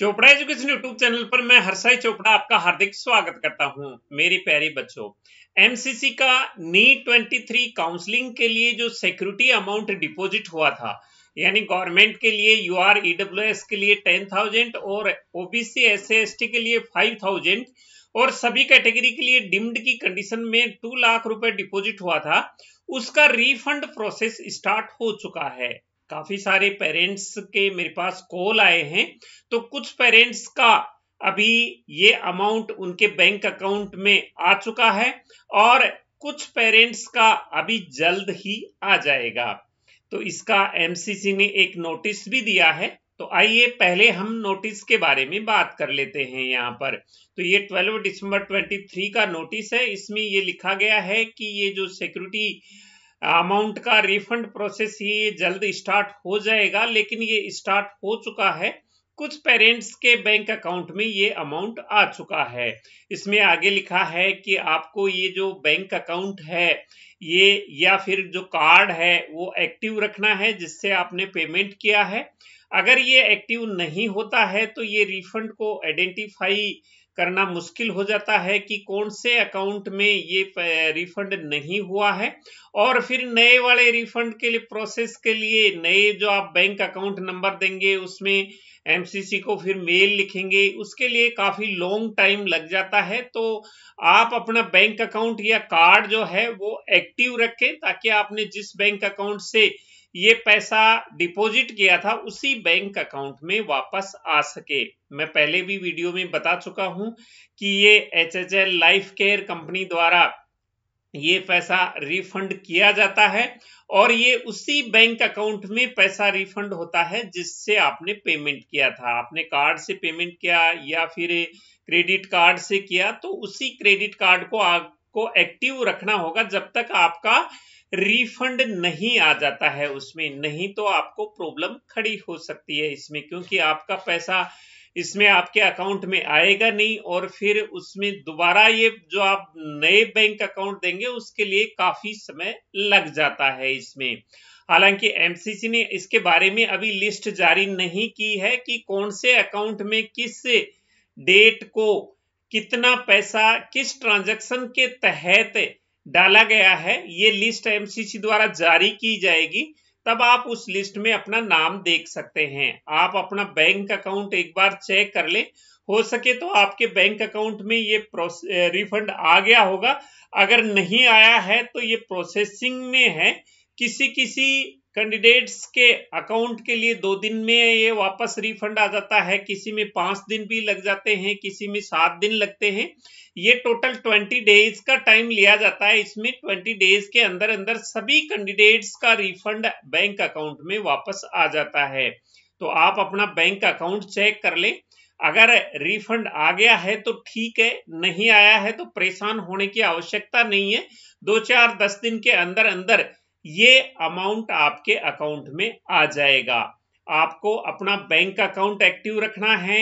Chopra education YouTube channel पर मैं हर्षाई चोपड़ा आपका हार्दिक स्वागत करता हूं मेरे प्यारे बच्चों एमसीसी का नीट 23 काउंसलिंग के लिए जो सिक्योरिटी अमाउंट डिपॉजिट हुआ था यानी गवर्नमेंट के लिए यू आर e के लिए टेन थाउजेंड और ओबीसी एस एसटी के लिए फाइव थाउजेंड और सभी कैटेगरी के लिए डिम्ड की कंडीशन में टू लाख रुपए डिपॉजिट हुआ था उसका रिफंड प्रोसेस स्टार्ट हो चुका है काफी सारे पेरेंट्स के मेरे पास कॉल आए हैं तो कुछ पेरेंट्स का अभी ये अमाउंट उनके बैंक अकाउंट में आ चुका है और कुछ पेरेंट्स का अभी जल्द ही आ जाएगा तो इसका एमसीसी ने एक नोटिस भी दिया है तो आइए पहले हम नोटिस के बारे में बात कर लेते हैं यहाँ पर तो ये 12 दिसंबर 23 का नोटिस है इसमें ये लिखा गया है कि ये जो सिक्योरिटी अमाउंट का रिफंड प्रोसेस ये जल्द स्टार्ट हो जाएगा लेकिन ये स्टार्ट हो चुका है कुछ पेरेंट्स के बैंक अकाउंट में ये अमाउंट आ चुका है इसमें आगे लिखा है कि आपको ये जो बैंक अकाउंट है ये या फिर जो कार्ड है वो एक्टिव रखना है जिससे आपने पेमेंट किया है अगर ये एक्टिव नहीं होता है तो ये रिफंड को आइडेंटिफाई करना मुश्किल हो जाता है कि कौन से अकाउंट में ये रिफंड नहीं हुआ है और फिर नए वाले रिफंड के लिए प्रोसेस के लिए नए जो आप बैंक अकाउंट नंबर देंगे उसमें एमसीसी को फिर मेल लिखेंगे उसके लिए काफ़ी लॉन्ग टाइम लग जाता है तो आप अपना बैंक अकाउंट या कार्ड जो है वो एक्टिव रखें ताकि आपने जिस बैंक अकाउंट से ये पैसा डिपॉजिट किया था उसी बैंक अकाउंट में वापस आ सके मैं पहले भी वीडियो में बता चुका हूं कि ये H H L life care company द्वारा ये पैसा रिफंड किया जाता है और ये उसी बैंक अकाउंट में पैसा रिफंड होता है जिससे आपने पेमेंट किया था आपने कार्ड से पेमेंट किया या फिर क्रेडिट कार्ड से किया तो उसी क्रेडिट कार्ड को आपको एक्टिव रखना होगा जब तक आपका रिफंड नहीं आ जाता है उसमें नहीं तो आपको प्रॉब्लम खड़ी हो सकती है इसमें क्योंकि आपका पैसा इसमें आपके अकाउंट में आएगा नहीं और फिर उसमें दोबारा ये जो आप नए बैंक अकाउंट देंगे उसके लिए काफी समय लग जाता है इसमें हालांकि एमसीसी ने इसके बारे में अभी लिस्ट जारी नहीं की है कि कौन से अकाउंट में किस डेट को कितना पैसा किस ट्रांजैक्शन के तहत डाला गया है ये लिस्ट एमसीसी द्वारा जारी की जाएगी तब आप उस लिस्ट में अपना नाम देख सकते हैं आप अपना बैंक अकाउंट एक बार चेक कर ले हो सके तो आपके बैंक अकाउंट में ये रिफंड आ गया होगा अगर नहीं आया है तो ये प्रोसेसिंग में है किसी किसी कैंडिडेट्स के अकाउंट के लिए दो दिन में ये वापस रिफंड आ जाता है किसी में पांच दिन भी लग जाते हैं किसी में सात दिन लगते हैं ये टोटल ट्वेंटी डेज का टाइम लिया जाता है इसमें ट्वेंटी डेज के अंदर अंदर सभी कैंडिडेट्स का रिफंड बैंक अकाउंट में वापस आ जाता है तो आप अपना बैंक अकाउंट चेक कर ले अगर रिफंड आ गया है तो ठीक है नहीं आया है तो परेशान होने की आवश्यकता नहीं है दो चार दस दिन के अंदर अंदर ये अमाउंट आपके अकाउंट में आ जाएगा आपको अपना बैंक अकाउंट एक्टिव रखना है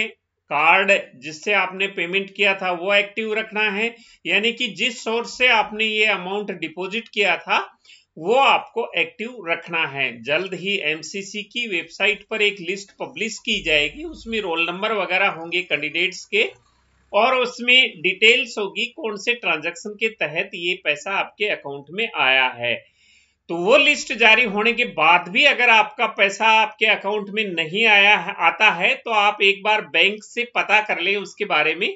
कार्ड जिससे आपने पेमेंट किया था वो एक्टिव रखना है यानी कि जिस सोर्स से आपने ये अमाउंट डिपॉजिट किया था वो आपको एक्टिव रखना है जल्द ही एमसीसी की वेबसाइट पर एक लिस्ट पब्लिश की जाएगी उसमें रोल नंबर वगैरह होंगे कैंडिडेट्स के और उसमें डिटेल्स होगी कौन से ट्रांजैक्शन के तहत ये पैसा आपके अकाउंट में आया है तो वो लिस्ट जारी होने के बाद भी अगर आपका पैसा आपके अकाउंट में नहीं आया आता है तो आप एक बार बैंक से पता कर लें उसके बारे में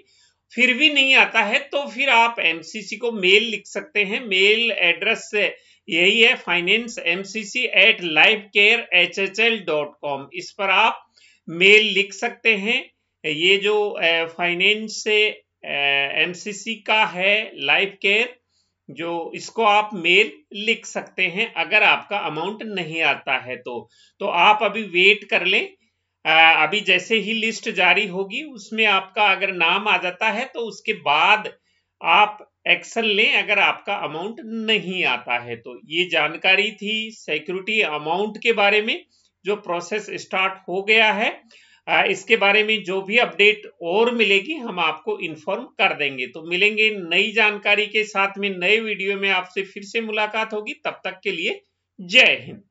फिर भी नहीं आता है तो फिर आप एमसीसी को मेल लिख सकते हैं मेल एड्रेस यही है finance C at life care H H L dot com इस पर आप मेल लिख सकते हैं ये जो फाइनेंस से एमसीसी का है लाइफ केयर जो इसको आप मेल लिख सकते हैं अगर आपका अमाउंट नहीं आता है तो तो आप अभी वेट कर लें अभी जैसे ही लिस्ट जारी होगी उसमें आपका अगर नाम आ जाता है तो उसके बाद आप एक्शन लें अगर आपका अमाउंट नहीं आता है तो ये जानकारी थी सिक्योरिटी अमाउंट के बारे में जो प्रोसेस स्टार्ट हो गया है इसके बारे में जो भी अपडेट और मिलेगी हम आपको इन्फॉर्म कर देंगे तो मिलेंगे नई जानकारी के साथ में नए वीडियो में आपसे फिर से मुलाकात होगी तब तक के लिए जय हिंद